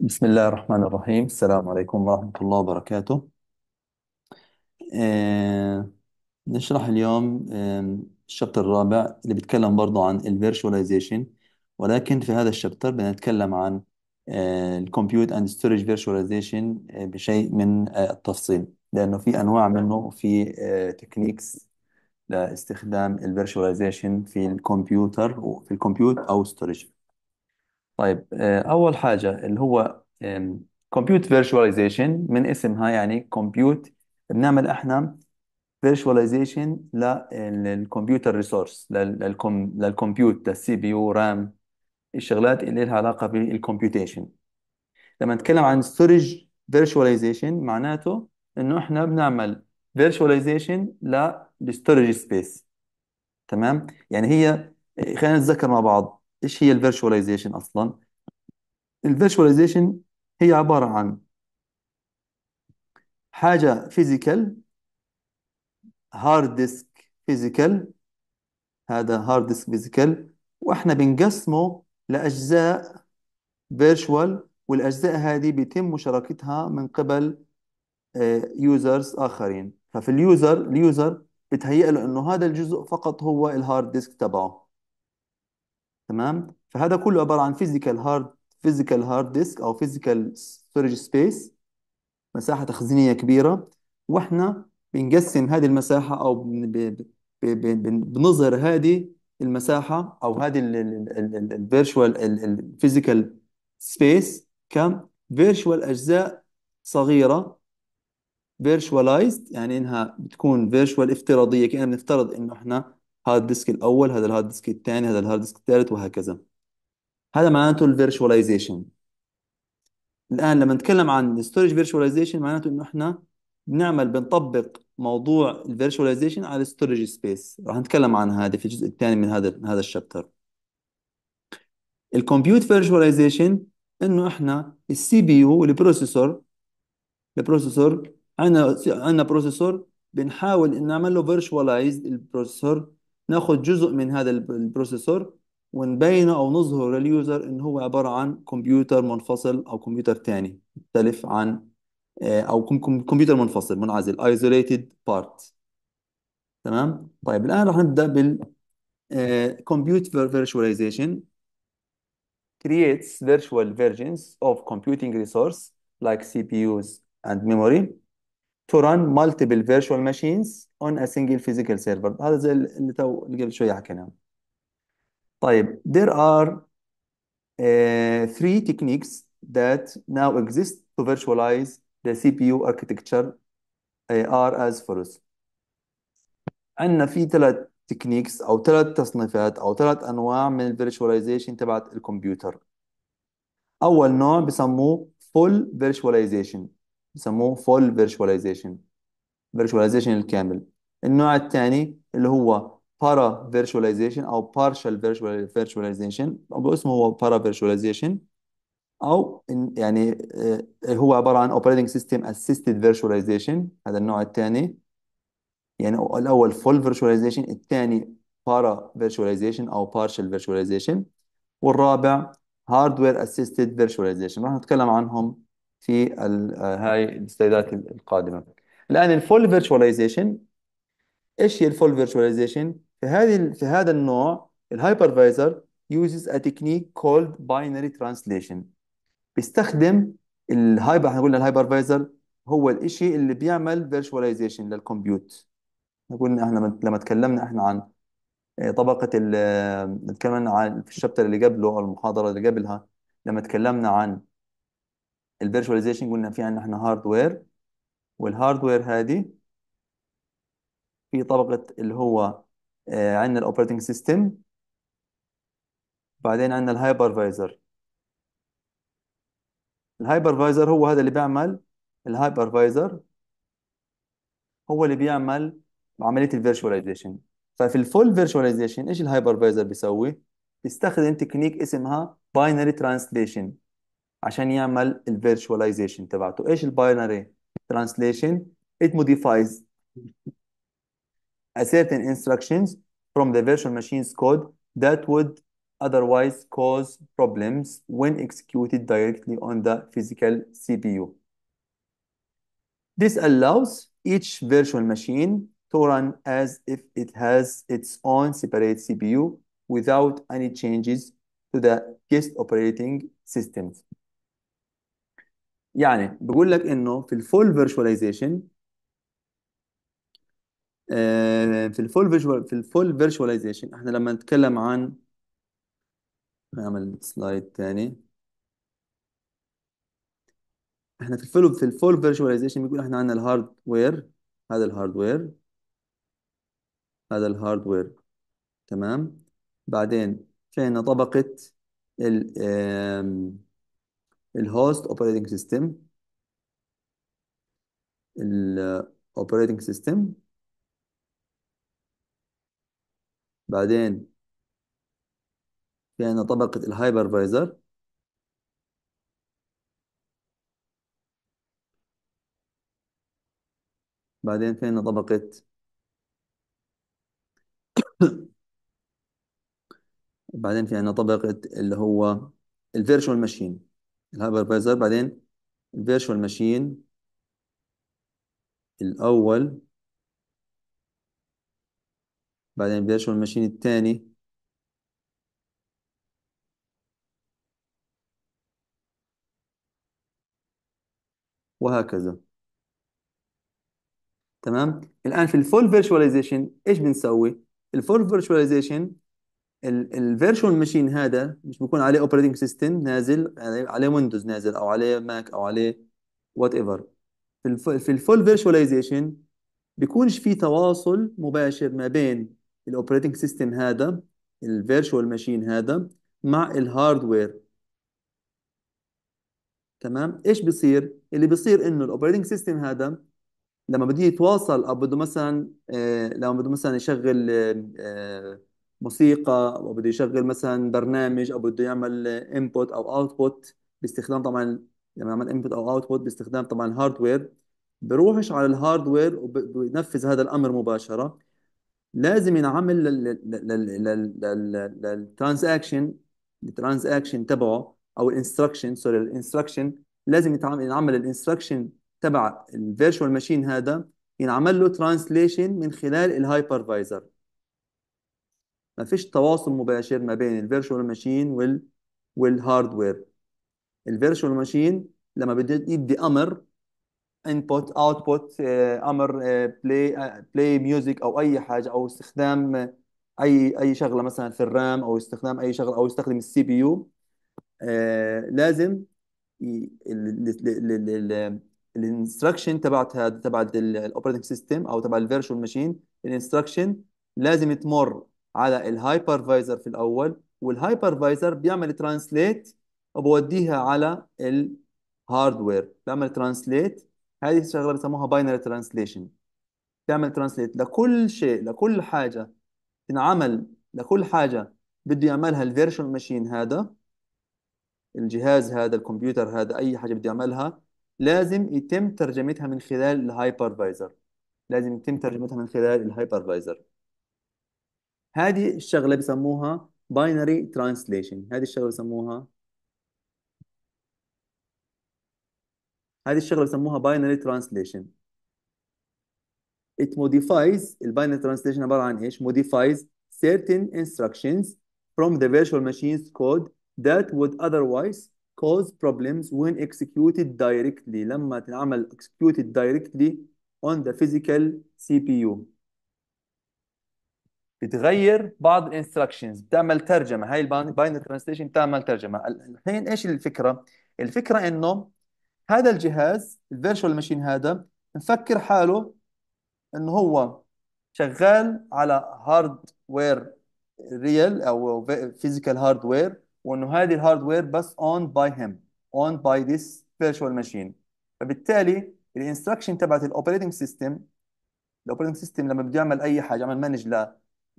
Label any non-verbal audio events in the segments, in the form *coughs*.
بسم الله الرحمن الرحيم السلام عليكم ورحمة الله وبركاته آه، نشرح اليوم آه، الشابتر الرابع اللي بيتكلم برضه عن Virtualization ولكن في هذا الشابتر بنتكلم عن الكمبيوت اند ستورج فيرشواليزيشن بشيء من آه، التفصيل لأنه في أنواع منه وفي تكنيكس لاستخدام Virtualization في الكمبيوتر وفي الكمبيوت أو Storage طيب آه، أول حاجة اللي هو كومبيوت فيرتشواليزيشن من اسمها يعني كومبيوت بنعمل احنا فيرتشواليزيشن للكمبيوتر ريسورس للكمبيوت للسي بي يو رام الشغلات اللي لها علاقة بالكمبيوتيشن لما نتكلم عن ستورج فيرتشواليزيشن معناته انه احنا بنعمل فيرتشواليزيشن للستورج سبيس تمام يعني هي آه، خلينا نتذكر مع بعض ايش هي الفيرشواليزيشن اصلا الفيرشواليزيشن هي عبارة عن حاجة فيزيكال هارد ديسك فيزيكال هذا هارد ديسك فيزيكال واحنا بنقسمه لأجزاء فيرشوال والأجزاء هذه بيتم مشاركتها من قبل يوزرز آه، آخرين ففي اليوزر اليوزر بتهيئ له إنه هذا الجزء فقط هو الهارد ديسك تبعه تمام فهذا كله عباره عن فيزيكال هارد فيزيكال هارد ديسك او فيزيكال ستورج سبيس مساحه تخزينيه كبيره واحنا بنقسم هذه المساحه او بنظهر هذه المساحه او هذه الفيرشوال الفيزيكال سبيس كم فيرشوال اجزاء صغيره فيرشواليزد يعني انها بتكون فيرشوال افتراضيه كأننا بنفترض انه احنا هارد ديسك الاول هذا الهارد ديسك الثاني هذا الهارد ديسك الثالث وهكذا هذا معناته الفيرشواليزيشن الان لما نتكلم عن storage virtualization معناته انه احنا بنعمل بنطبق موضوع الفيرشواليزيشن على storage سبيس راح نتكلم عن هذا في الجزء الثاني من هذا هذا الشابتر الكمبيوت فيرشواليزيشن انه احنا السي بي يو البروسيسور البروسيسور عندنا عندنا بروسيسور بنحاول نعمل له فيرشواليز البروسيسور ناخد جزء من هذا البروسيسور ونبينه او نظهر لليوزر انه هو عباره عن كمبيوتر منفصل او كمبيوتر تاني مختلف عن آه، او كمبيوتر منفصل منعزل isolated part تمام طيب الان راح نبدا بال آه، compute virtualization creates virtual versions of computing resource like CPUs and memory to run multiple virtual machines on a single physical server هذا زي اللي تو قبل شوي حكيناه طيب there are uh, three techniques that now exist to virtualize the CPU architecture uh, are as follows عندنا في ثلاث تكنيكس او ثلاث تصنيفات او ثلاث انواع من الفيرتشواليزيشن تبعت الكمبيوتر اول نوع بسموه full virtualization بسموه فول فيرتشواليزيشن فيرتشواليزيشن الكامل النوع الثاني اللي هو بارا فيرتشواليزيشن او بارشال فيرتشواليزيشن اسمه هو بارا فيرتشواليزيشن او يعني آه، هو عباره عن اوبريتنج سيستم اسيستد فيرتشواليزيشن هذا النوع الثاني يعني الاول فول فيرتشواليزيشن الثاني بارا فيرتشواليزيشن او بارشال فيرتشواليزيشن والرابع هاردوير اسيستد فيرتشواليزيشن راح نتكلم عنهم في ال- آه، هاي السلايدات القادمة الآن الفول فيرتشواليزيشن ايش هي الفول فيرتشواليزيشن في هذه في هذا النوع الهايبرفايزر uses a technique called binary translation بيستخدم الهايبر احنا قلنا الهايبرفايزر هو الشيء اللي بيعمل فيرتشواليزيشن للكمبيوت احنا قلنا احنا لما تكلمنا احنا عن آه، طبقة ال آه، تكلمنا عن في الشابتر اللي قبله او المحاضرة اللي قبلها لما تكلمنا عن الفيرتشواليزيشن قلنا فيها عندنا احنا هاردوير والهاردوير هذه في طبقة اللي هو آه عندنا الاوبريتنج سيستم بعدين عندنا الهايبرفايزر الهايبرفايزر هو هذا اللي بيعمل الهايبرفايزر هو اللي بيعمل عملية الفيرتشواليزيشن ففي الفول فيرتشواليزيشن ايش الهايبرفايزر بيسوي؟ بيستخدم تكنيك اسمها باينري ترانسليشن عشان يعمل الفيرتشواليزيشن تبعته ايش الباينري ترانسليشن it modifies a certain instructions from the virtual machine's code that would otherwise cause problems when executed directly on the physical CPU. This allows each virtual machine to run as if it has its own separate CPU without any changes to the guest operating systems. يعني بقول لك انه في الفول فيرشواليزيشن آه، في الفول فيجوال في الفول فيرشواليزيشن احنا لما نتكلم عن نعمل سلايد تاني احنا في الفول في الفول فيرشواليزيشن بيقول احنا عندنا الهارد وير هذا الهارد وير هذا الهارد وير تمام بعدين في عندنا طبقة ال الهوست اوبريتنج سيستم الاوبريتنج سيستم بعدين في عندنا طبقة الهايبرفايزر بعدين في عندنا طبقة *coughs* بعدين في عندنا طبقة اللي هو الفيرشوال ماشين الهايبرفايزر بعدين الفيرشوال ماشين الأول بعدين الفيرشوال ماشين الثاني وهكذا تمام الآن في الفول فيرشواليزيشن إيش بنسوي؟ الفول فيرشواليزيشن الفيرشوال ماشين هذا مش بيكون عليه اوبريتنج سيستم نازل يعني عليه ويندوز نازل او عليه ماك او عليه وات ايفر في الفول فيرشواليزيشن بيكونش في تواصل مباشر ما بين الاوبريتنج سيستم هذا الفيرشوال ماشين هذا مع الهاردوير تمام ايش بيصير اللي بيصير انه الاوبريتنج سيستم هذا لما بده يتواصل او بده مثلا آه لما بده مثلا يشغل آه موسيقى او بده يشغل مثلا برنامج او بده يعمل انبوت او اوتبوت باستخدام طبعا لما يعني يعمل انبوت او اوتبوت باستخدام طبعا هاردوير بروحش على الهاردوير وبنفذ هذا الامر مباشره لازم ينعمل للترانزاكشن الترانزاكشن تبعه او الانستركشن سوري الانستركشن لازم ينعمل الانستركشن تبع الفيرشوال ماشين هذا ينعمل له ترانسليشن من خلال الهايبرفايزر ما فيش تواصل مباشر ما بين الفيرتشوال ماشين وال والهاردوير الفيرتشوال ماشين لما بدي يدي امر انبوت اوتبوت آه، امر بلاي بلاي ميوزك او اي حاجه او استخدام اي اي شغله مثلا في الرام او استخدام اي شغله او يستخدم السي بي يو آه، لازم الانستراكشن تبعت هذا تبعت الاوبريتنج سيستم او تبع الفيرتشوال ماشين الانستراكشن لازم تمر على الهايبرفايزر في الاول والهايبرفايزر بيعمل ترانسليت وبوديها على الهاردوير بيعمل ترانسليت هذه الشغله بسموها باينري ترانسليشن بيعمل ترانسليت لكل شيء لكل حاجه تنعمل لكل حاجه بده يعملها الفيرشوال ماشين هذا الجهاز هذا الكمبيوتر هذا اي حاجه بده يعملها لازم يتم ترجمتها من خلال الهايبرفايزر لازم يتم ترجمتها من خلال الهايبرفايزر هذه الشغله بسموها باينري ترانسليشن هذه الشغله بسموها هذه الشغله بسموها باينري ترانسليشن it modifies الباينري ترانسليشن عباره عن ايش modifies certain instructions from the virtual machine's code that would otherwise cause problems when executed directly لما تنعمل executed directly on the physical CPU بتغير بعض الانستراكشنز بتعمل ترجمه هاي الباينري ترانسليشن بتعمل ترجمه الحين ايش الفكره الفكره انه هذا الجهاز الفيرشوال ماشين هذا مفكر حاله انه هو شغال على هارد وير ريال او فيزيكال هارد وير وانه هذه الهارد وير بس اون باي هيم اون باي ذيس فيرتشوال ماشين فبالتالي الانستركشن تبعت الاوبريتنج سيستم الاوبريتنج سيستم لما بده يعمل اي حاجه يعمل مانج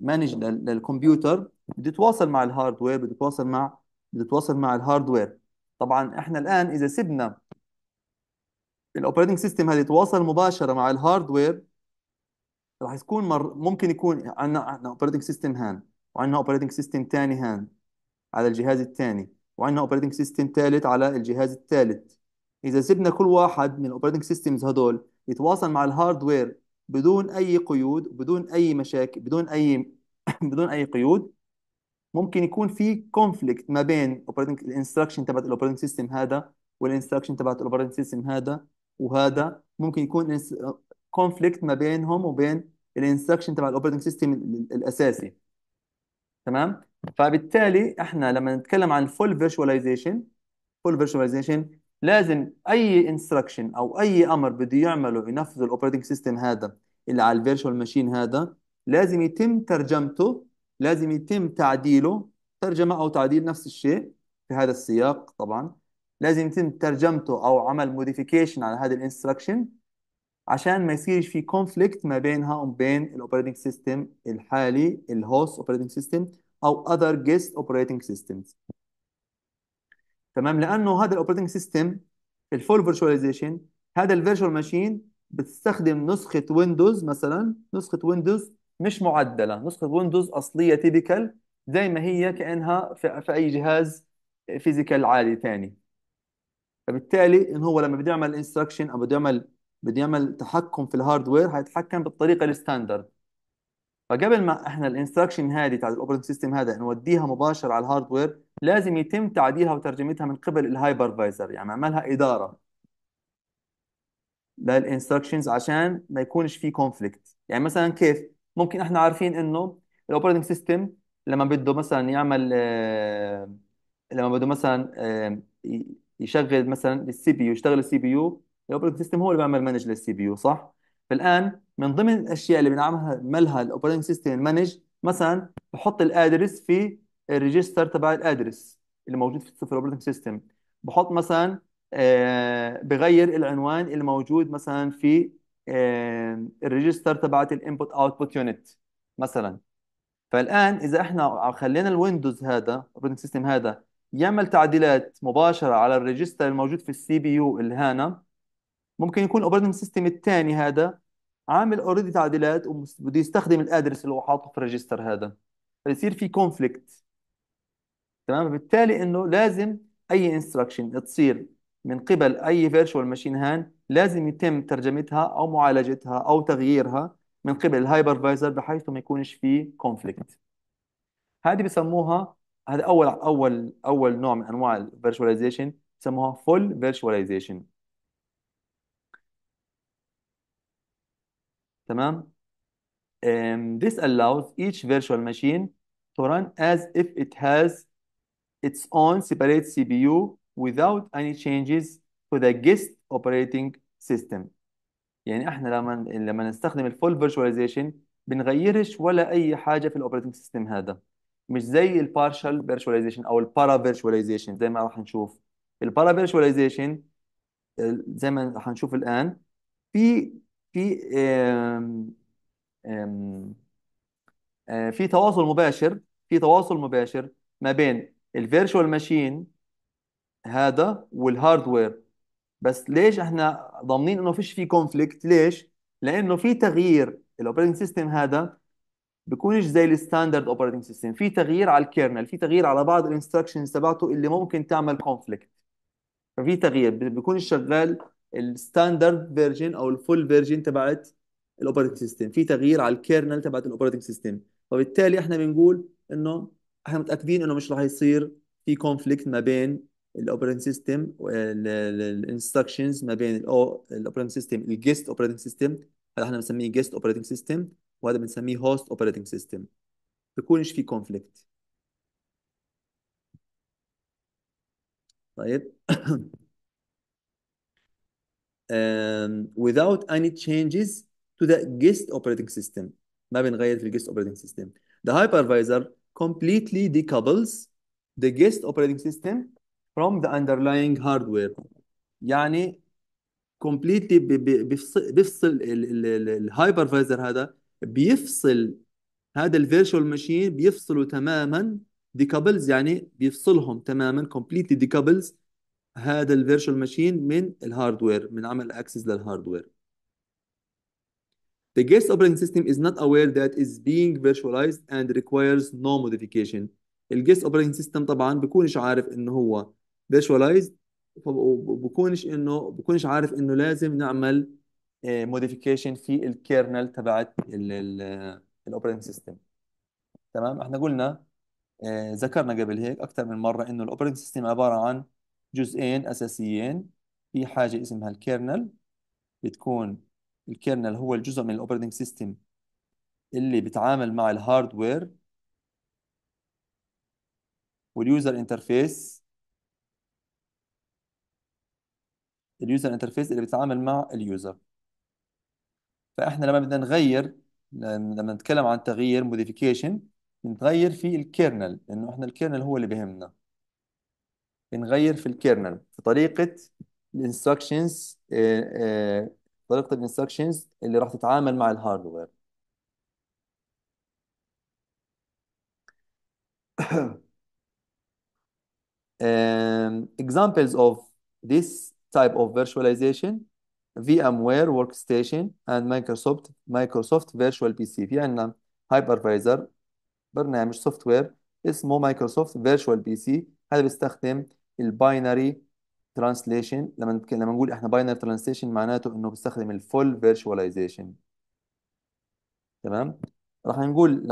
مانج للكمبيوتر يتواصل مع الهاردوير يتواصل مع يتواصل مع الهاردوير طبعا احنا الان اذا سبنا الاوبريتنج سيستم هذا يتواصل مباشره مع الهاردوير راح يكون مر... ممكن يكون عندنا عندنا اوبريتنج سيستم هان وعندنا اوبريتنج سيستم ثاني هان على الجهاز الثاني وعندنا اوبريتنج سيستم ثالث على الجهاز الثالث اذا سبنا كل واحد من الاوبريتنج سيستمز هدول يتواصل مع الهاردوير بدون اي قيود بدون اي مشاكل بدون اي *clears throat* بدون اي قيود ممكن يكون في كونفليكت ما بين الانستراكشن تبعت الاوبريتنج سيستم هذا والانستراكشن تبعت الاوبريتنج سيستم هذا وهذا ممكن يكون كونفليكت ما بينهم وبين الانستراكشن تبع الاوبريتنج سيستم الاساسي تمام فبالتالي احنا لما نتكلم عن فول فيرتشواليزيشن فول فيرتشواليزيشن لازم اي انستراكشن او اي امر بده يعمله ينفذه الاوبريتنج سيستم هذا اللي على الفيرتشوال ماشين هذا لازم يتم ترجمته لازم يتم تعديله ترجمه او تعديل نفس الشيء في هذا السياق طبعا لازم يتم ترجمته او عمل موديفيكيشن على هذا الانستراكشن عشان ما يصيرش في كونفليكت ما بينها وبين الاوبريتنج سيستم الحالي الهوست اوبريتنج سيستم او other guest operating systems تمام لانه هذا الاوبريتنج سيستم الفول فيرتشواليزيشن هذا الفيرتشوال ماشين بتستخدم نسخه ويندوز مثلا نسخه ويندوز مش معدله نسخه ويندوز اصليه تيبيكال زي ما هي كانها في اي جهاز فيزيكال عادي ثاني فبالتالي ان هو لما بده يعمل انستراكشن او بده يعمل بده يعمل تحكم في الهاردوير هيتحكم بالطريقه الستاندرد فقبل ما احنا الانستراكشن هذه تاع الاوبريتنج سيستم هذا نوديها مباشره على الهاردوير لازم يتم تعديلها وترجمتها من قبل الهايبرفايزر يعني عملها إدارة للانستركشنز عشان ما يكونش في كونفليكت يعني مثلا كيف ممكن احنا عارفين انه الاوبريتنج سيستم لما بده مثلا يعمل آه، لما بده مثلا آه، يشغل مثلا السي بي يو يشتغل السي بي يو الاوبريتنج سيستم هو اللي بيعمل مانج للسي بي يو صح فالان من ضمن الاشياء اللي بنعملها مالها الاوبريتنج سيستم المانج مثلا بحط الادرس في الريجستر تبع الادرس اللي موجود في الصفر اوبريتنج سيستم بحط مثلا آه بغير العنوان اللي موجود مثلا في آه الريجستر تبعت الانبوت اوتبوت يونت مثلا فالان اذا احنا خلينا الويندوز هذا الاوبريتنج سيستم هذا يعمل تعديلات مباشره على الريجستر الموجود في السي بي يو اللي هنا ممكن يكون الاوبريتنج سيستم الثاني هذا عامل اوريدي تعديلات وبده يستخدم الادرس اللي هو حاطه في الريجستر هذا فيصير في كونفليكت تمام بالتالي انه لازم اي انستراكشن تصير من قبل اي فيرتشوال ماشين هان لازم يتم ترجمتها او معالجتها او تغييرها من قبل الهايبرفايزر بحيث ما يكونش في كونفليكت هذه بسموها هذا اول اول اول نوع من انواع الفيرتشواليزيشن بسموها فول فيرتشواليزيشن تمام um, this allows each virtual machine to run as if it has its own separate CPU without any changes to the guest operating system يعني احنا لما لما نستخدم الفول virtualization بنغيرش ولا اي حاجه في الاوبريتنج سيستم هذا مش زي البارشال virtualization او البارا virtualization زي ما راح نشوف البارا virtualization زي ما راح نشوف الان في في آه، في تواصل مباشر في تواصل مباشر ما بين الفيرشوال ماشين هذا والهاردوير بس ليش احنا ضامنين انه فيش في كونفليكت ليش لانه في تغيير الاوبريتنج سيستم هذا بيكونش زي الستاندرد اوبريتنج سيستم في تغيير على الكيرنل في تغيير على بعض الانستركشنز تبعته اللي ممكن تعمل كونفليكت ففي تغيير بيكون شغال الستاندرد فيرجن او الفول فيرجن تبعت الاوبريتنج سيستم في تغيير على الكيرنل تبعت الاوبريتنج سيستم فبالتالي احنا بنقول انه احنا متاكدين انه مش رح يصير في كونفليكت ما بين الاوبريتنج سيستم والانستركشنز ما بين الاو سيستم الجيست اوبريتنج سيستم هذا احنا بنسميه جيست اوبريتنج سيستم وهذا بنسميه هوست اوبريتنج سيستم بكونش في كونفليكت طيب *coughs* um, without any changes to the guest operating system ما بنغير في الجيست operating system the hypervisor completely decouples the guest operating system from the underlying hardware يعني completely بيفصل, الهايبرفايزر هذا بيفصل هذا الفيرشوال ماشين بيفصله تماما ديكابلز يعني بيفصلهم تماما completely decouples هذا الفيرشوال ماشين من الهاردوير من عمل اكسس للهاردوير The guest operating system is not aware that is being virtualized and requires no modification. guest operating system طبعا بكونش عارف انه هو virtualized وبكونش انه بكونش عارف انه لازم نعمل آه، modification في الكيرنل تبعت الاوبريتنج سيستم تمام احنا قلنا آه، ذكرنا قبل هيك اكثر من مره انه الاوبريتنج سيستم عباره عن جزئين اساسيين في حاجه اسمها الكيرنل بتكون الكيرنل هو الجزء من الاوبريتنج سيستم اللي بيتعامل مع الهاردوير واليوزر انترفيس اليوزر انترفيس اللي بيتعامل مع اليوزر فاحنا لما بدنا نغير لما نتكلم عن تغيير موديفيكيشن نغير في الكيرنل لانه احنا الكيرنل هو اللي بهمنا نغير في الكيرنل في طريقه الانستراكشنز آه، آه، طريقه الانستراكشنز اللي راح تتعامل مع الهاردوير *coughs* um, examples of this type of virtualization VMware workstation and Microsoft Microsoft Virtual PC في عندنا هايبرفايزر برنامج سوفت وير اسمه مايكروسوفت فيرتشوال بي سي هذا بيستخدم الباينري ترانسليشن لما لما نقول احنا باينري ترانسليشن معناته انه بيستخدم الفول فيرتشواليزيشن تمام راح نقول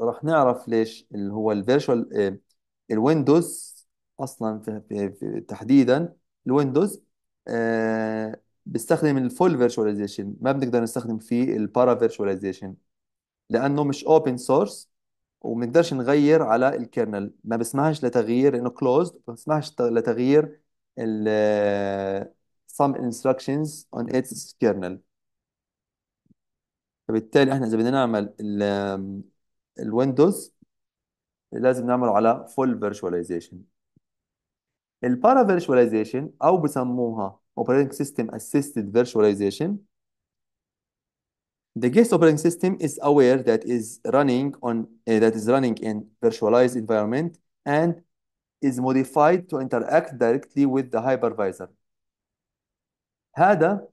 راح, نعرف ليش اللي هو الفيرتشوال آه، الويندوز اصلا في, في, في تحديدا الويندوز آه، بيستخدم الفول فيرتشواليزيشن ما بنقدر نستخدم فيه البارا فيرتشواليزيشن لانه مش اوبن سورس وما بنقدرش نغير على الكيرنل ما بسمحش لتغيير انه كلوزد ما بسمحش لتغيير ال some instructions on its kernel فبالتالي احنا اذا بدنا نعمل الويندوز لازم نعمله على full virtualization البارا virtualization او بسموها operating system assisted virtualization The guest operating system is aware that is running on uh, that is running in virtualized environment and is modified to interact directly with the hypervisor هذا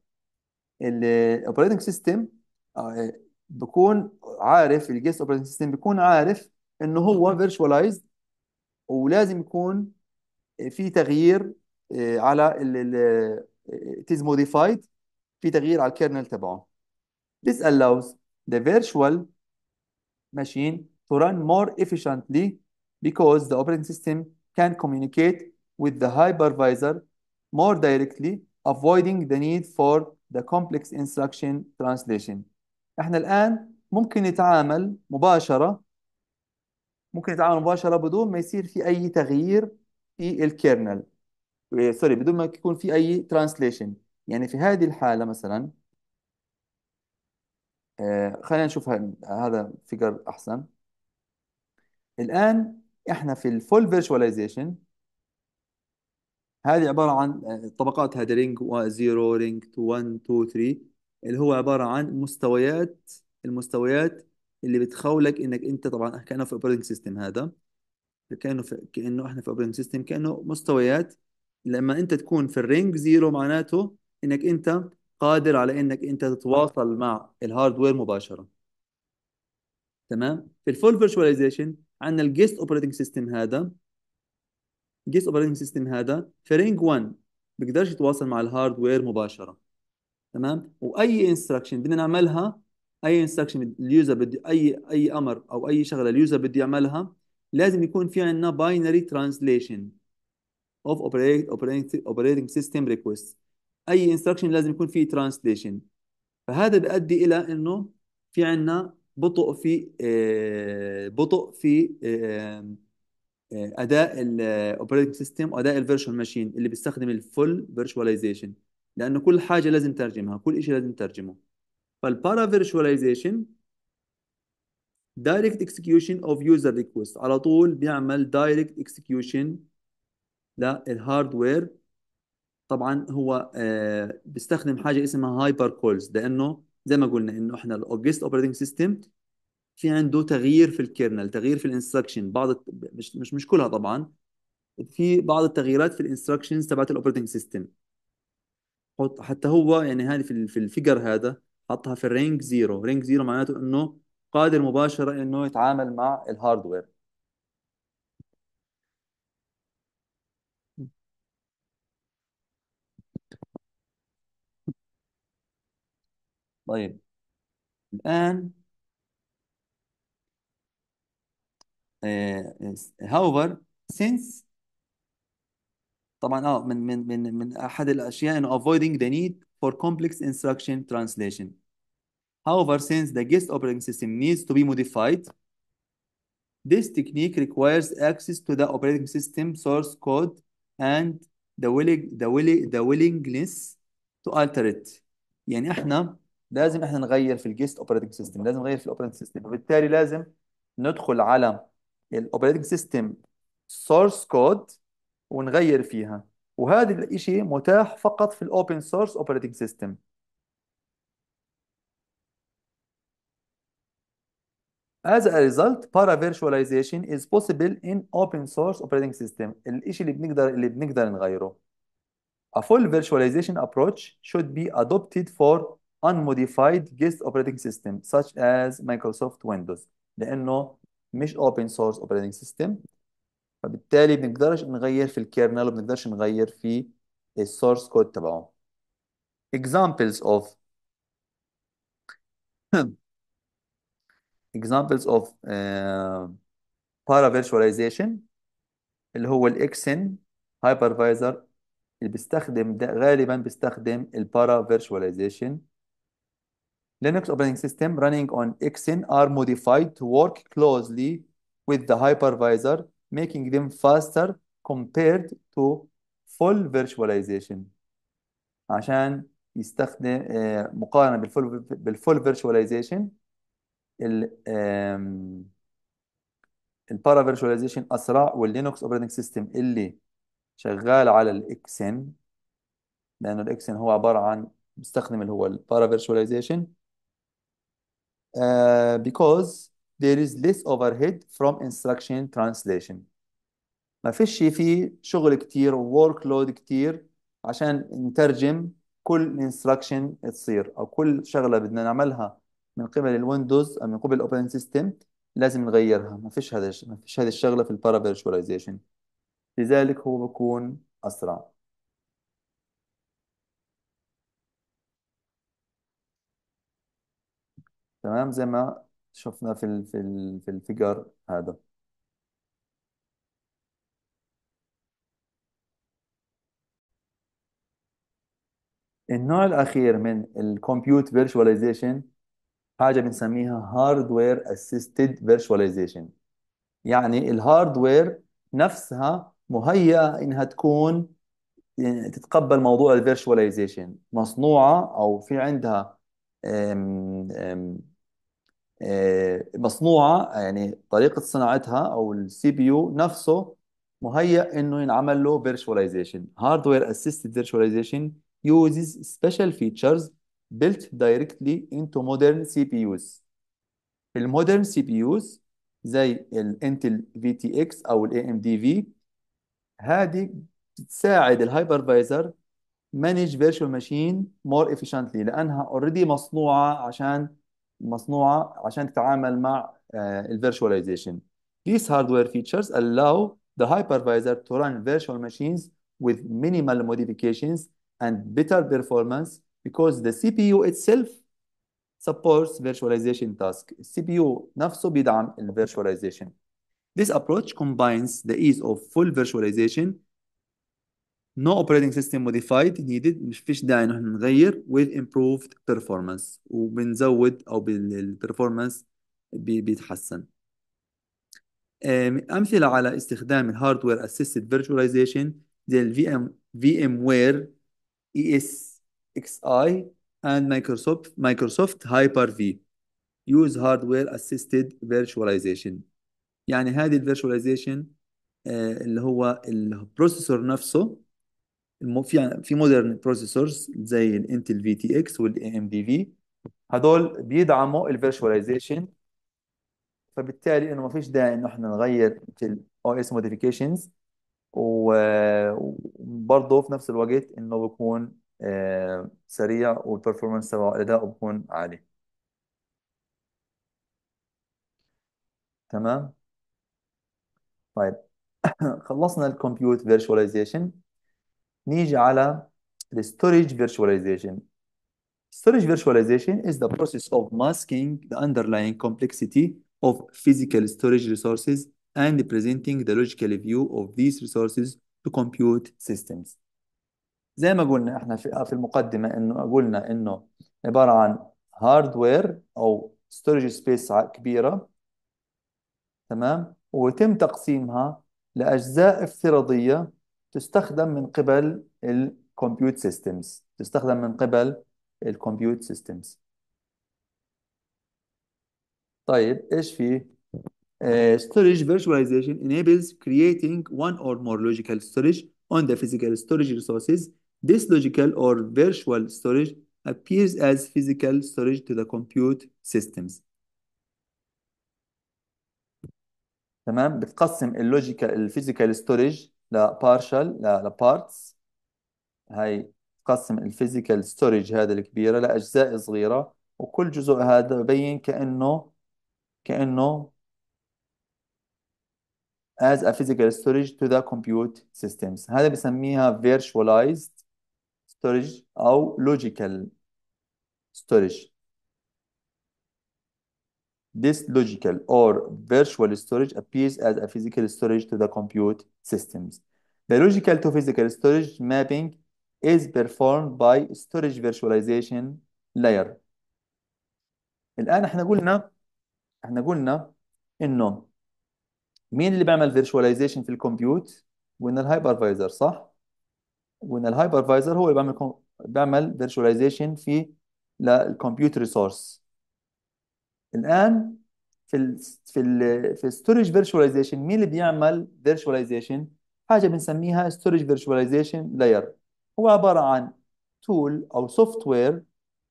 operating system بكون عارف guest operating system بكون عارف انه هو virtualized ولازم يكون في تغيير على it is modified في تغيير على الكيرنل تبعه This allows the virtual machine to run more efficiently because the operating system can communicate with the hypervisor more directly avoiding the need for the complex instruction translation احنا الآن ممكن نتعامل مباشرة ممكن نتعامل مباشرة بدون ما يصير في أي تغيير في الكيرنل إيه، سوري بدون ما يكون في أي ترانسليشن يعني في هذه الحالة مثلا إيه، خلينا نشوف هذا فيجر أحسن الآن احنا في الفول فيرتشواليزيشن هذه عباره عن آه، طبقات هذا رينج 0 رينج 1 2 3 اللي هو عباره عن مستويات المستويات اللي بتخولك انك انت طبعا كانه في اوبريتنج سيستم هذا كانه في كانه احنا في اوبريتنج سيستم كانه مستويات لما انت تكون في الرينج 0 معناته انك انت قادر على انك انت تتواصل مع الهاردوير مباشره تمام في الفول فيرتشواليزيشن عندنا الجيست اوبريتنج سيستم هذا الجيست اوبريتنج سيستم هذا في رينج 1 بيقدرش يتواصل مع الهاردوير مباشره تمام واي انستراكشن بدنا نعملها اي انستراكشن اليوزر بده اي اي امر او اي شغله اليوزر بده يعملها لازم يكون في عندنا باينري ترانسليشن اوف اوبريتنج سيستم ريكويست اي انستراكشن لازم يكون فيه ترانسليشن فهذا بيؤدي الى انه في عندنا بطء في آه، بطء في آه، آه، اداء الاوبريتنج سيستم واداء الفيرشوال ماشين اللي بيستخدم الفول فيرشواليزيشن لانه كل حاجه لازم ترجمها كل شيء لازم ترجمه فالبارا فيرشواليزيشن دايركت اكسكيوشن اوف يوزر ريكويست على طول بيعمل دايركت اكسكيوشن للهاردوير طبعا هو بيستخدم حاجه اسمها هايبر كولز لانه زي ما قلنا انه احنا الاوجست اوبريتنج سيستم في عنده تغيير في الكيرنل تغيير في الانستركشن بعض مش مش مش كلها طبعا في بعض التغييرات في الانستركشنز تبعت الاوبريتنج سيستم حتى هو يعني هذه في في الفيجر هذا حطها في الرينج زيرو رينج زيرو معناته انه قادر مباشره انه يتعامل مع الهاردوير طيب الآن however since طبعا اه من من من من احد الاشياء انه avoiding the need for complex instruction translation. However, since the guest operating system needs to be modified, this technique requires access to the operating system source code and the willing the willing the willingness to alter it. يعني احنا لازم احنا نغير في الجيست اوبريتنج سيستم لازم نغير في الاوبريتنج سيستم وبالتالي لازم ندخل على الاوبريتنج سيستم سورس كود ونغير فيها وهذا الشيء متاح فقط في الاوبن سورس اوبريتنج سيستم As a result, para virtualization is possible in open source operating system. الشيء اللي بنقدر اللي بنقدر نغيره. A full virtualization approach should be adopted for unmodified guest operating system such as Microsoft Windows لأنه مش open source operating system فبالتالي بنقدرش نغير في الكيرنل وبنقدرش نغير في السورس كود تبعه examples of *coughs* examples of uh, para virtualization اللي هو الاكسن هايبرفايزر اللي بيستخدم غالبا بيستخدم البارا فيرتشواليزيشن Linux operating system running on Xen are modified to work closely with the hypervisor, making them faster compared to full virtualization. عشان يستخدم آه، مقارنة بالفول بالفول فيرتشواليزيشن البارا فيرتشواليزيشن اسرع واللينوكس اوبريتنج سيستم اللي شغال على الاكسن لانه الاكسن هو عبارة عن بيستخدم اللي هو البارا فيرتشواليزيشن uh, because there is less overhead from instruction translation ما فيش في شغل كتير workload كتير عشان نترجم كل instruction تصير او كل شغله بدنا نعملها من قبل الويندوز او من قبل الأوبن سيستم لازم نغيرها ما فيش هذا ما فيش هذه الشغله في البارابيرشواليزيشن لذلك هو بكون اسرع تمام زي ما شفنا في الـ في الـ في الفيجر هذا النوع الأخير من الكمبيوت فيرتشواليزيشن حاجة بنسميها هاردوير اسيستد فيرتشواليزيشن يعني الهاردوير نفسها مهيئة إنها تكون تتقبل موضوع الفيرتشواليزيشن مصنوعة أو في عندها آه، مصنوعه يعني طريقه صناعتها او السي بي يو نفسه مهيأ انه ينعمل له فيرتشواليزيشن هاردوير اسيستد فيرتشواليزيشن يوزز سبيشال فيتشرز بيلت دايركتلي انتو مودرن سي بي يوز المودرن سي بي يوز زي الانتل في تي اكس او الاي ام دي في هذه بتساعد الهايبرفايزر مانج فيرتشوال ماشين مور efficiently لانها اوريدي مصنوعه عشان مصنوعه عشان تتعامل مع الفيرشواليزيشن These hardware features allow the hypervisor to run virtual machines with minimal modifications and better performance because the CPU itself supports virtualization task. CPU نفسه بيدعم ال virtualization. This approach combines the ease of full virtualization No operating system modified needed مش فيش داعي نحن نغير with improved performance وبنزود او بالperformance بيتحسن امثله على استخدام Hardware Assisted Virtualization زي الـ VM, VMware ام وير اي Microsoft اكس اي اند مايكروسوفت مايكروسوفت هايبر يعني هذه Virtualization اللي هو البروسيسور نفسه في يعني، في مودرن بروسيسورز زي الانتل في تي اكس والاي ام دي في هدول بيدعموا الفيرشواليزيشن فبالتالي انه ما فيش داعي انه احنا نغير الاو اس موديفيكيشنز وبرضه في نفس الوقت انه بكون آه، سريع والبرفورمانس تبعه اداؤه بكون عالي تمام طيب *coughs* خلصنا الكمبيوت فيرشواليزيشن نيجي على the storage virtualization storage virtualization is the process of masking the underlying complexity of physical storage resources and presenting the logical view of these resources to compute systems زي ما قلنا احنا في في المقدمه انه قلنا انه عباره عن هاردوير او ستورج سبيس كبيره تمام ويتم تقسيمها لاجزاء افتراضيه تستخدم من قبل الكمبيوت سيستمز تستخدم من قبل الكمبيوت سيستمز طيب ايش في uh, فيرتشواليزيشن انيبلز كرييتنج وان اور مور لوجيكال logical اون ذا فيزيكال physical ريسورسز ذس لوجيكال اور فيرتشوال virtual appears as physical storage to the compute systems تمام بتقسم اللوجيكال الفيزيكال ستورج لبارشل لبارتس هاي تقسم الفيزيكال ستوريج هذا الكبيرة لأجزاء صغيرة وكل جزء هذا ببين كأنه كأنه as a physical storage to the compute systems هذا بسميها virtualized storage أو logical storage This logical or virtual storage appears as a physical storage to the compute systems. The logical to physical storage mapping is performed by storage virtualization layer. الآن احنا قلنا احنا قلنا انه مين اللي بيعمل فيرشواليزيشن في الكمبيوت؟ قلنا الهايبرفايزر صح؟ قلنا الهايبرفايزر هو اللي بيعمل بيعمل فيرشواليزيشن في للكمبيوت ريسورس الان في الـ في الـ في ستورج فيرتشواليزيشن مين اللي بيعمل فيرتشواليزيشن حاجه بنسميها ستورج فيرتشواليزيشن لاير هو عباره عن تول او سوفت وير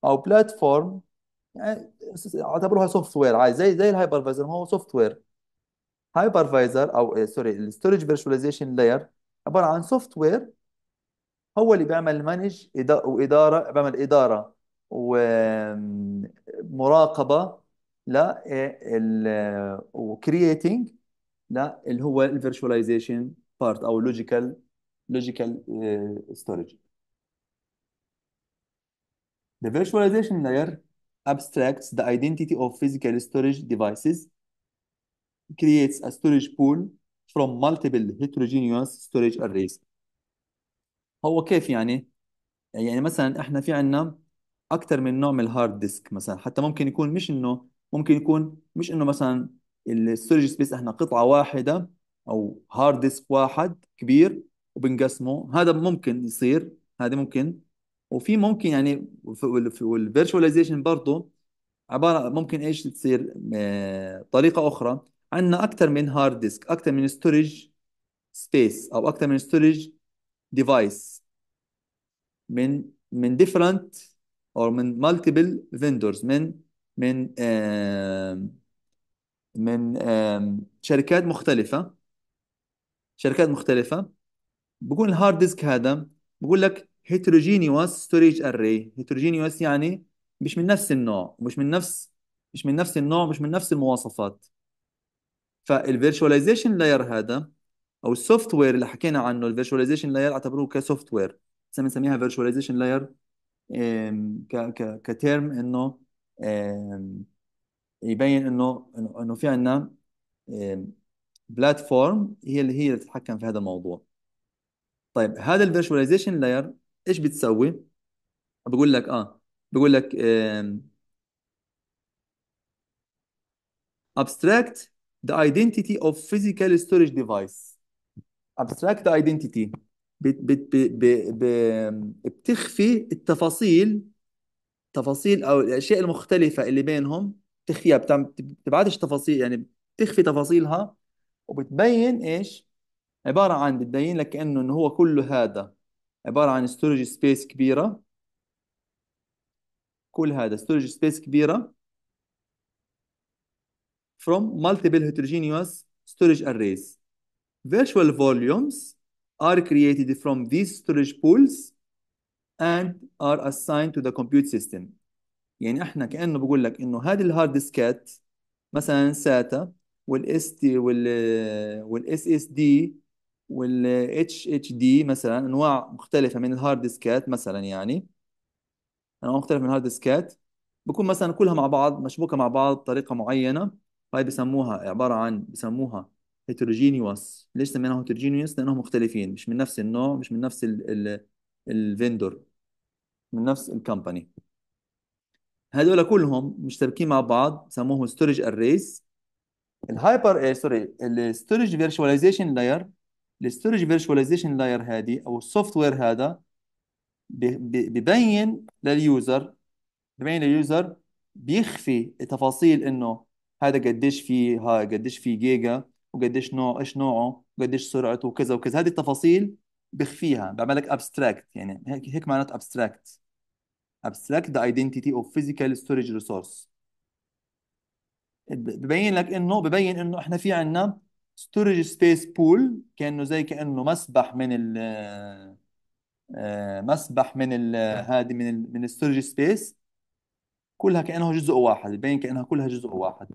او بلاتفورم يعني اعتبروها سوفت وير عادي زي زي الهايبرفايزر هو سوفت وير هايبرفايزر او سوري الستورج فيرتشواليزيشن لاير عباره عن سوفت وير هو اللي بيعمل مانج واداره بيعمل اداره ومراقبه إيه، ل وكرييتنج لا اللي هو الفيرشواليزيشن بارت او لوجيكال لوجيكال ستورج The virtualization layer abstracts the identity of physical storage devices, creates a storage pool from multiple heterogeneous storage arrays. هو كيف يعني؟ يعني مثلا احنا في عندنا اكثر من نوع من الهارد ديسك مثلا حتى ممكن يكون مش انه ممكن يكون مش انه مثلا الستورج سبيس احنا قطعه واحده او هارد ديسك واحد كبير وبنقسمه هذا ممكن يصير هذا ممكن وفي ممكن يعني والفيرشواليزيشن برضه عباره ممكن ايش تصير آه، طريقه اخرى عندنا اكثر من هارد ديسك اكثر من ستورج سبيس او اكثر من ستورج ديفايس من من ديفرنت او من مالتيبل فيندورز من من من شركات مختلفة شركات مختلفة بقول الهارد ديسك هذا بقول لك هيتروجينيوس ستوريج اري هيتروجينيوس يعني مش من نفس النوع مش من نفس مش من نفس النوع مش من نفس المواصفات فالفيرشواليزيشن لاير هذا او السوفت وير اللي حكينا عنه الفيرشواليزيشن لاير اعتبروه كسوفت وير بنسميها فيرشواليزيشن لاير ك ك كتيرم انه يبين انه انه في عندنا بلاتفورم هي اللي هي اللي تتحكم في هذا الموضوع طيب هذا الفيرشواليزيشن لاير ايش بتسوي بقول لك اه بقول لك abstract the identity of physical storage ديفايس abstract the identity بتخفي التفاصيل التفاصيل او الاشياء المختلفه اللي بينهم تخفيها بتبعدش تفاصيل يعني بتخفي تفاصيلها وبتبين ايش عباره عن بتبين لك كانه هو كله هذا عباره عن ستورج سبيس كبيره كل هذا ستورج سبيس كبيره from multiple heterogeneous storage arrays virtual volumes are created from these storage pools and are assigned to the compute system يعني احنا كانه بقول لك انه هذه الهارد ديسكات مثلا ساتا والاس تي وال والاس اس دي والاتش اتش دي مثلا انواع مختلفه من الهارد ديسكات مثلا يعني انواع مختلفه من الهارد ديسكات بكون مثلا كلها مع بعض مشبوكه مع بعض بطريقه معينه هاي بسموها عباره عن بسموها هيتروجينيوس ليش سميناها هيتروجينيوس لانهم مختلفين مش من نفس النوع مش من نفس ال ال الفندور من نفس الكمباني هذول كلهم مشتركين مع بعض بسموهم ستورج اريز الهايبر سوري الستورج فيرتشواليزيشن لاير الستورج فيرتشواليزيشن لاير هذه او السوفت وير هذا ببين لليوزر ببين لليوزر بيخفي تفاصيل انه هذا قديش في هاي قديش في جيجا وقديش نوع ايش نوعه وقديش سرعته وكذا وكذا هذه التفاصيل بخفيها بعمل لك ابستراكت يعني هيك هيك معناته ابستراكت ابستراكت ذا ايدنتيتي اوف فيزيكال ستورج ريسورس ببين لك انه ببين انه احنا في عندنا ستورج سبيس بول كانه زي كانه مسبح من ال آه، مسبح من ال هذه من الـ من الستورج سبيس كلها كانه جزء واحد ببين كانها كلها جزء واحد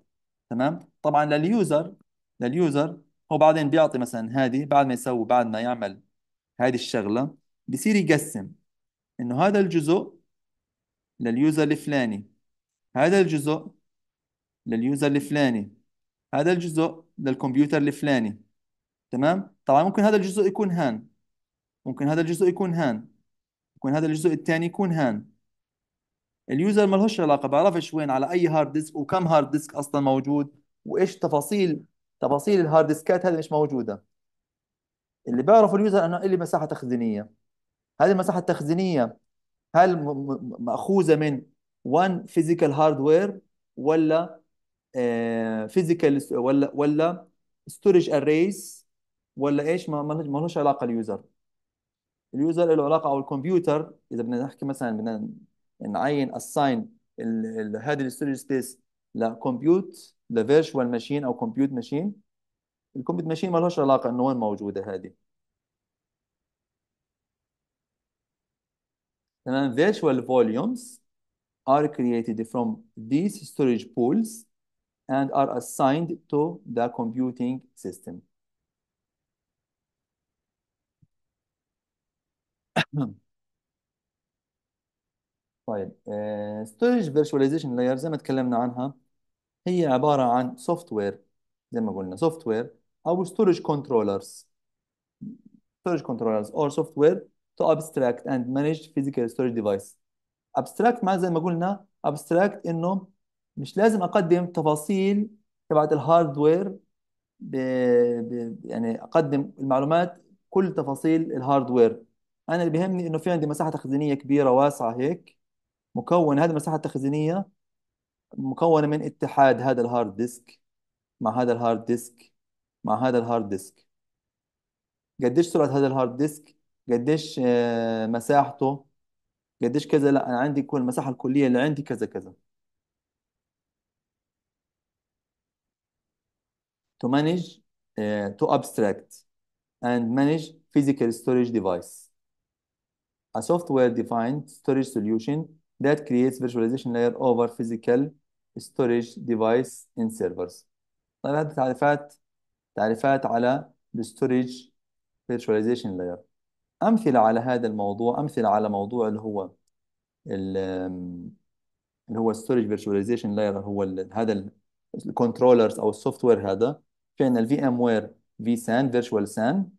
تمام طبعا لليوزر لليوزر هو بعدين بيعطي مثلا هذه بعد ما يسوي بعد ما يعمل هذه الشغله بصير يقسم انه هذا الجزء لليوزر الفلاني هذا الجزء لليوزر الفلاني هذا الجزء للكمبيوتر الفلاني تمام طبعا ممكن هذا الجزء يكون هان ممكن هذا الجزء يكون هان ممكن هذا الجزء الثاني يكون هان اليوزر ما لهش علاقه بعرفش وين على اي هارد ديسك وكم هارد ديسك اصلا موجود وايش تفاصيل تفاصيل الهارد ديسكات هذه مش موجوده اللي بيعرفه اليوزر انه إيه لي مساحه تخزينيه هذه المساحه التخزينيه هل ماخوذه من وان فيزيكال هاردوير ولا فيزيكال آه، ولا ولا ستورج اريز ولا ايش ما مالوش علاقه اليوزر اليوزر له علاقه او الكمبيوتر اذا بدنا نحكي مثلا بدنا نعين اساين هذه الستورج سبيس لكمبيوت لفيرشوال ماشين او كمبيوت ماشين الكومبيت ماشين ما لهاش علاقه انه وين موجوده هذه تمام virtual volumes are created from these storage pools and are assigned to the computing system. طيب storage virtualization layer زي ما تكلمنا عنها هي عبارة عن software زي ما قلنا software ستورج storage controllers. Storage controllers or software to abstract and manage physical storage device. abstract معناه زي ما قلنا abstract انه مش لازم اقدم تفاصيل تبعت الهاردوير ب... ب... يعني اقدم المعلومات كل تفاصيل الهاردوير انا اللي بيهمني انه في عندي مساحه تخزينيه كبيره واسعه هيك مكون هذه المساحه التخزينيه مكونه من اتحاد هذا الهارد ديسك مع هذا الهارد ديسك مع هذا الهارد ديسك قديش سرعة هذا الهارد ديسك قديش مساحته قديش كذا لا انا عندي كل المساحة الكلية اللي عندي كذا كذا to manage uh, to abstract and manage physical storage device a software defined storage solution that creates virtualization layer over physical storage device in servers طيب هذه تعريفات تعريفات على Storage فيرتشواليزيشن لاير امثله على هذا الموضوع امثله على موضوع اللي هو اللي هو ستورج فيرتشواليزيشن لاير هو الـ هذا الكنترولرز او السوفت وير هذا في عندنا الفي ام وير في سان فيرتشوال سان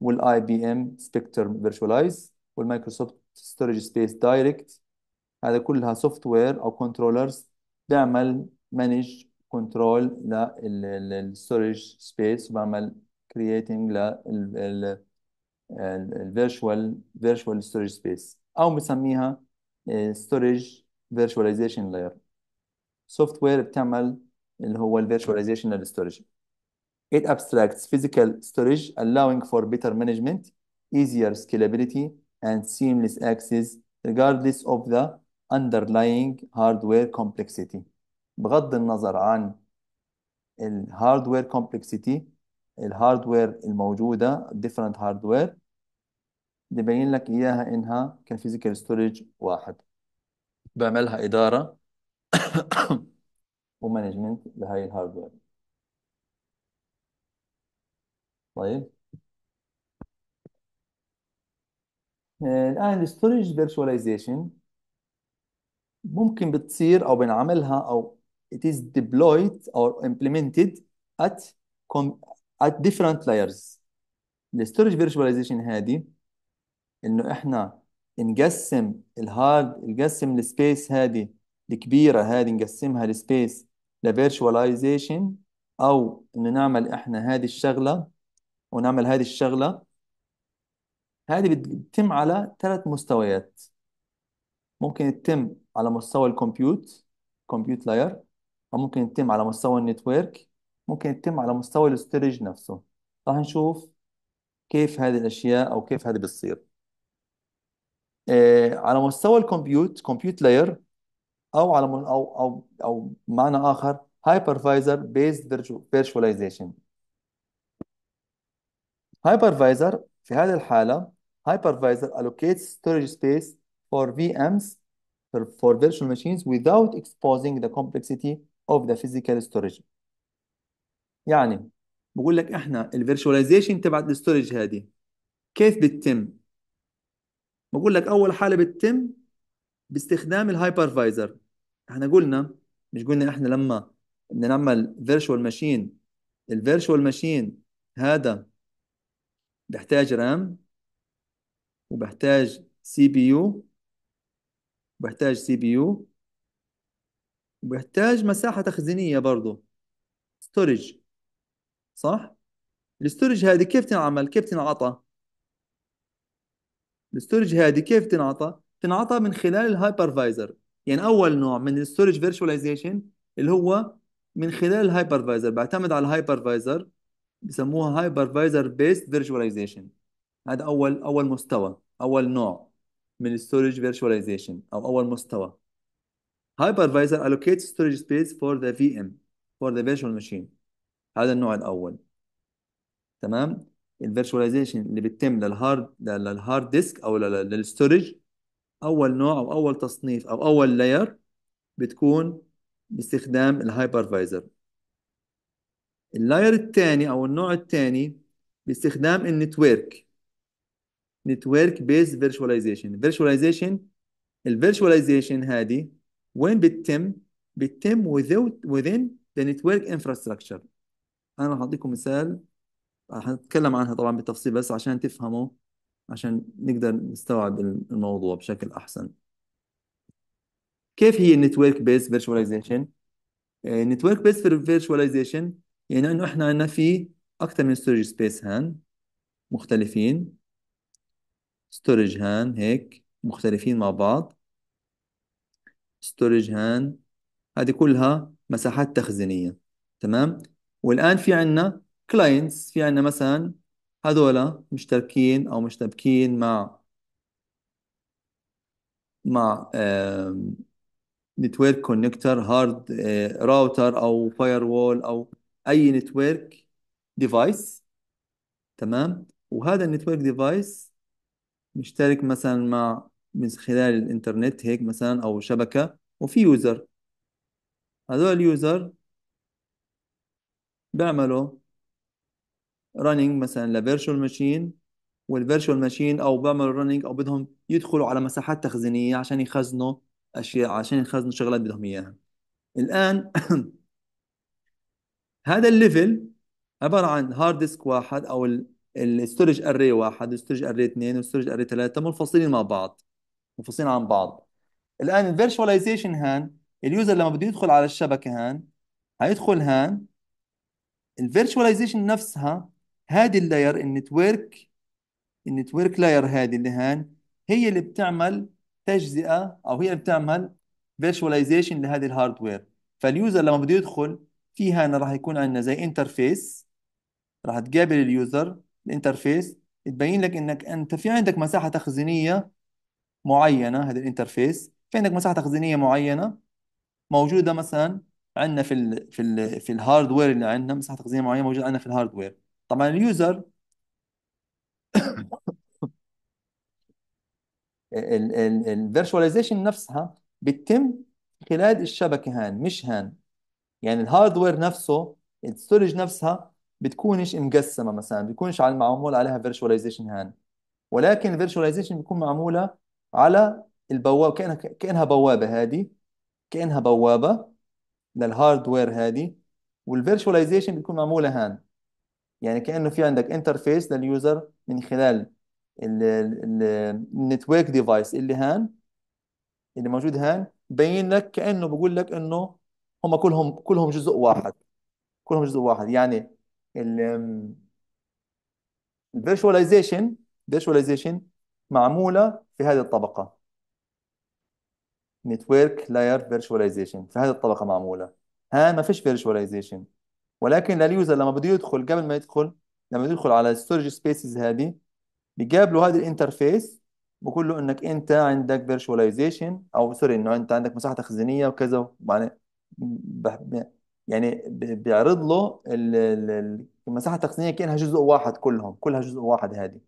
والاي بي ام سبكتر Storage والمايكروسوفت ستورج سبيس دايركت هذا كلها سوفت وير او كنترولرز بيعمل مانج كنترول للستورج سبيس وبعمل كرييتنج لل الفيرتشوال فيرتشوال ستورج سبيس او بنسميها ستورج فيرشواليزيشن لاير سوفت وير بتعمل اللي هو الفيرشواليزيشن للستورج It abstracts physical storage, allowing for better management, easier scalability, and seamless access regardless of the underlying hardware complexity. بغض النظر عن الهاردوير كومبلكسيتي الهاردوير الموجودة different هاردوير ببين لك إياها إنها كفيزيكال ستورج واحد بعملها إدارة ومانجمنت لهي الهاردوير طيب الآن الستورج فيرتشواليزيشن ممكن بتصير أو بنعملها أو it is deployed or implemented at at different layers الستورج virtualization هذه انه احنا نقسم الهارد نقسم السبيس هذه الكبيره هذه نقسمها لسبيس لفيرتشواليزيشن او انه نعمل احنا هذه الشغله ونعمل هذه الشغله هذه بتتم على ثلاث مستويات ممكن تتم على مستوى الكمبيوت كمبيوت لاير وممكن يتم على مستوى النتورك ممكن يتم على مستوى الاستورج نفسه راح نشوف كيف هذه الاشياء او كيف هذه بتصير آه على مستوى الكمبيوت كمبيوت لاير او على م- او او او معنى اخر هايبرفايزر بيز فيرتشواليزيشن هايبرفايزر في هذه الحاله hypervisor allocates storage space for VMs for virtual machines without exposing the complexity of the physical storage يعني بقول لك احنا الفيرشواليزيشن تبع الستورج هذه كيف بتتم بقول لك اول حاله بتتم باستخدام الهايبرفايزر احنا قلنا مش قلنا احنا لما بدنا نعمل فيرتشوال ماشين الفيرتشوال ماشين هذا بحتاج رام وبحتاج سي بي يو بحتاج سي بي يو وبيحتاج مساحة تخزينية برضو ستورج صح؟ الستورج هذه كيف تنعمل؟ كيف تنعطى؟ الستورج هذه كيف تنعطى؟ تنعطى من خلال الهايبرفايزر يعني أول نوع من الستورج فيرشواليزيشن اللي هو من خلال الهايبرفايزر بعتمد على الهايبرفايزر بسموها هايبرفايزر بيست فيرشواليزيشن هذا أول أول مستوى أول نوع من الستورج فيرشواليزيشن أو أول مستوى hypervisor allocates storage space for the VM for the virtual machine هذا النوع الأول تمام الفيرتشواليزيشن اللي بتتم للهارد للهارد ديسك أو للستورج أول نوع أو أول تصنيف أو أول لاير بتكون باستخدام الهايبرفايزر اللاير الثاني أو النوع الثاني باستخدام النتورك نتورك بيز فيرتشواليزيشن فيرتشواليزيشن الفيرتشواليزيشن هذه وين بتتم؟ بتتم without within the network infrastructure انا اعطيكم مثال نتكلم عنها طبعا بالتفصيل بس عشان تفهموا عشان نقدر نستوعب الموضوع بشكل احسن كيف هي النتورك بيس فيرتشواليزيشن النتورك بيس فيرتشواليزيشن يعني انه احنا عندنا في اكثر من ستورج سبيس هان مختلفين ستورج هان هيك مختلفين مع بعض storage هان هذه كلها مساحات تخزينية تمام والآن في عنا clients في عنا مثلا هذولا مشتركين أو مشتبكين مع مع نتورك كونكتر هارد راوتر أو فاير وول أو أي نتورك ديفايس تمام وهذا النتورك ديفايس مشترك مثلا مع من خلال الانترنت هيك مثلا او شبكه وفي يوزر هذول اليوزر بيعملوا رننج مثلا لفيرشوال ماشين والفيرشوال ماشين او بيعملوا رننج او بدهم يدخلوا على مساحات تخزينيه عشان يخزنوا اشياء عشان يخزنوا شغلات بدهم اياها الان *coughs* هذا الليفل عباره عن هارد ديسك واحد او الستورج اري واحد والستورج اري اثنين والستورج اري ثلاثه منفصلين مع بعض منفصلين عن بعض الان الفيرشواليزيشن هان اليوزر لما بده يدخل على الشبكه هان هيدخل هان الفيرشواليزيشن نفسها هذه اللاير النتورك النتورك لاير هذه اللي هان هي اللي بتعمل تجزئه او هي اللي بتعمل فيرشواليزيشن لهذه الهاردوير فاليوزر لما بده يدخل في هان راح يكون عندنا زي انترفيس راح تقابل اليوزر الانترفيس تبين لك انك انت في عندك مساحه تخزينيه معينه هذا الانترفيس في عندك مساحه تخزينيه معينه موجوده مثلا عندنا في الـ في الـ في الهاردوير اللي عندنا مساحه تخزينيه معينه موجوده عندنا في الهاردوير طبعا اليوزر *coughs* الفيرشواليزيشن نفسها بتتم خلال الشبكه هان مش هان يعني الهاردوير نفسه الستورج نفسها بتكونش مقسمه مثلا بتكونش على معمول عليها فيرشواليزيشن هان ولكن الفيرشواليزيشن بتكون معموله على البوابه كانها كانها بوابه هذه كانها بوابه للهاردوير هذه والفيرشواليزيشن بتكون معموله هان يعني كانه في عندك انترفيس لليوزر من خلال النتورك ديفايس اللي هان اللي موجود هان بين لك كانه بقول لك انه هم كلهم كلهم جزء واحد كلهم جزء واحد يعني الفيرشواليزيشن فيرشواليزيشن معمولة في هذه الطبقة نتورك لاير فيرتشواليزيشن في هذه الطبقة معمولة ها ما فيش فيرتشواليزيشن ولكن لليوزر لما بده يدخل قبل ما يدخل لما يدخل على الستورج سبيسز هذه بيجاب هذا الانترفيس بقول له انك انت عندك فيرتشواليزيشن او سوري انه انت عندك مساحه تخزينيه وكذا يعني يعني بيعرض له المساحه التخزينيه كانها جزء واحد كلهم كلها جزء واحد هذه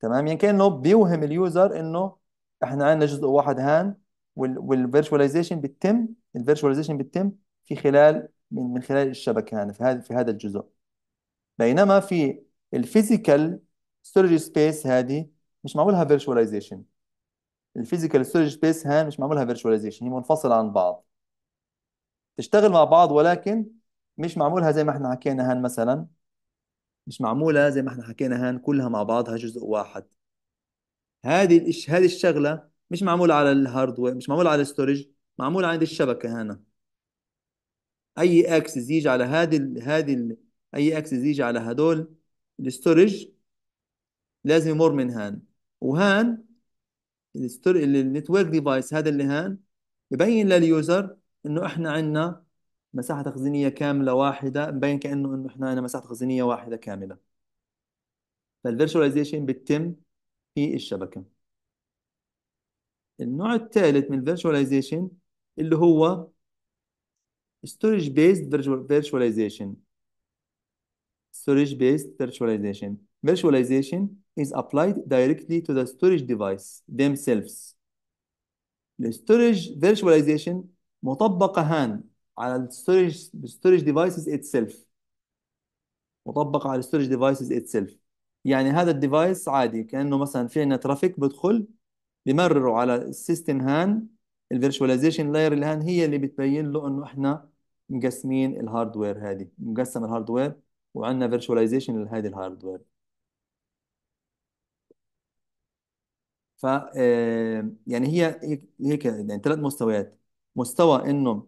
تمام يعني كانه بيوهم اليوزر انه احنا عندنا جزء واحد هان والفيرشواليزيشن بتتم الفيرشواليزيشن بتتم في خلال من من خلال الشبكه هان في هذا في هذا الجزء بينما في الفيزيكال ستورج سبيس هذه مش معمولها فيرشواليزيشن الفيزيكال ستورج سبيس هان مش معمولها فيرشواليزيشن هي منفصله عن بعض تشتغل مع بعض ولكن مش معمولها زي ما احنا حكينا هان مثلا مش معموله زي ما احنا حكينا هان كلها مع بعضها جزء واحد هذه الإش... هذه الشغله مش معموله على الهاردوير مش معموله على الستورج معموله عند الشبكه هنا اي اكسس يجي على هذه ال... هذه ال... اي اكسس يجي على هدول الستورج لازم يمر من هان وهان الستور... النتورك ديفايس هذا اللي هان ببين لليوزر انه احنا عندنا مساحة تخزينية كاملة واحدة مبين كأنه إنه إحنا أنا مساحة تخزينية واحدة كاملة فالفيرشواليزيشن بتتم في الشبكة النوع الثالث من الفيرشواليزيشن اللي هو storage based virtualization storage based virtualization virtualization is applied directly to the storage device themselves storage virtualization مطبقة هان على الستورج الستورج ديفايسز اتسلف مطبق على الستورج ديفايسز اتسلف يعني هذا الديفايس عادي كانه مثلا في عندنا ترافيك بدخل بمرره على السيستم هان الفيرشواليزيشن لاير اللي هان هي اللي بتبين له انه احنا مقسمين الهاردوير هذه مقسم الهاردوير وعندنا فيرشواليزيشن لهذه الهاردوير ف آه، يعني هي هيك يعني ثلاث مستويات مستوى انه